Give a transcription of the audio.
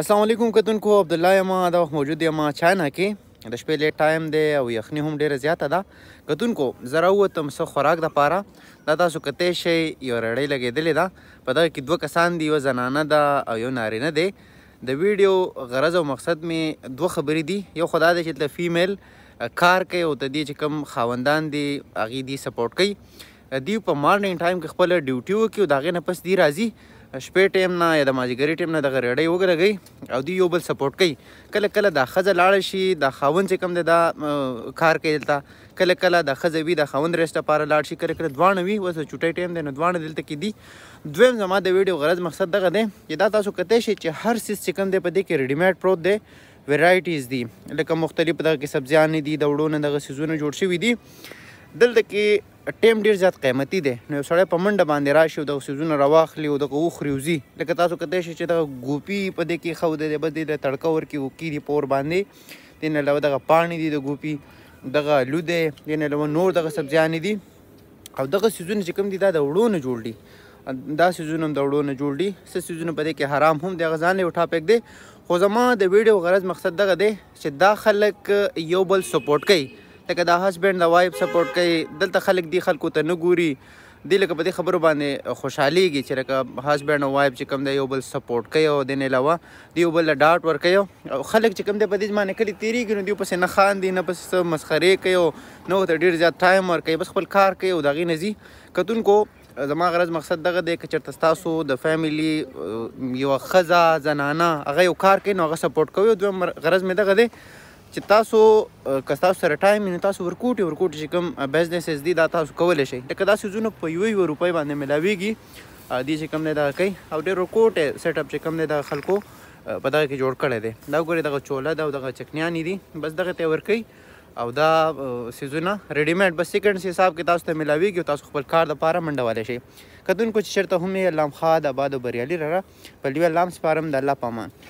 السلام علیکم کتونکو عبد الله یم دا وخت موجود یم چاینا کې د شپې لیټ ټایم دی او یخنی هم ډیره زیاته ده کتونکو زه راووتم څه خوراک دپاره دا تاسو کتی شئ یو رړۍ لګېدلې ده په دغه کې دوه کسان دي یوه زنانه ده او یو نارینه دی د ویډیو غرض او مقصد مې دوه خبرې دي یو خو دا دی چې دلته فیمیل کار کوي او د دې چې کوم خاوندان دي هغې دي سپورټ کوي دی په مارنینګ ټایم کې خپله ډیوټي وکړي او د هغې نه پس دی راځي شپې ټیم نه یا د مازیګری ټیم نه دغه ریډۍ وګرګئ او دوی یو بل سپورټ کوي کله کله دا ښځه لاړه شي د خاوند چې کوم دی دا کار کوي دلته کله کله د ښځه وي د خاوند ریس لپاره لاړ شي کله کله دواړه وي اوس چوټۍ ټیم دی نو دواړه دلته کې دي دویم زما د ویډیو غرض مقصد دغه دی چې دا تاسو کتی شئ چې هر سیز چې کوم دی په دې کې ریډیمیډ پروت دی ویرایټیز دي لکه مختلف دغه کې سبزیانې دي د وړو نه دغه سیزونه جوړ شوي دي دلته کې ټیم ډیر زیات قیمتي دی نو یو سړی په منډه باندې راشي او د سیزونه راواخلي او دغه وخوري وزي لکه تاسو کتلی شئ چې دغه ګوپي په دې کې ښه دی بس دې ته تړکه ورکړي وکي دي پور باندې دې نه علاوه دغه پاڼې دي د ګوپي دغه لو دی دې نه علاوه نور دغه سبزیانې دي او دغه سیزونه چې کوم دي دا د وړو نه جوړ دي دا سیزونه هم د وړو نه جوړ دي څه سیزونه په دې کې حرام هم دی هغه ځان یې وټا پک دی خو زما د ویډیو غرض مقصد دغه دی چې دا خلک یو بل سپورټ کوي لکه دا هسبند د وایف سپورټ کوي دلته خلک دی خلکو ته نه ګوري دی لکه په دې خبرو باندې خوشحاليږي چې لکه هسبند او وایف چې کوم دی یو بل سپورټ کوي او دین علاوه دی یو بل ډاټ ور کوي او خلک چې کوم دی په دې باندې کلی تیریږي نو دی پس نه خان دی نه پس مسخره کوي نو ته ډیر زیات ټایم ور کوي بس خپل کار کوي او دغه نزي کتونکو زما غرض مقصد دغه دی چې چرته تاسو د فیملی یو خزه زنانه هغه یو کار کوي نو هغه سپورټ کوي دوی غرض مې دغه دی چې تاسو که تاسو سره ټایم نه تاسو ورکوټي ورکوټي چې کوم بزنس اس دی دا تاسو کولای شئ لکه دا سيزونه په یو یو روپۍ باندې ملاويږي دې چې کوم نه دا کوي او ډېر کوټ سیټ اپ چې کوم نه دا خلکو په دا کې جوړ کړی دی دا ګوري دغه چوله دا او دغه چکنیانی دي بس دغه ته ورکي او دا سيزونه ریډیمیډ بس سیکنډ سي حساب کې تاسو ته ملاويږي او تاسو خپل کار د پاره منډواله شي کدون کو چې شرط هم لامخا د آباد او بریالي را په لوی لام سپارم د الله پامان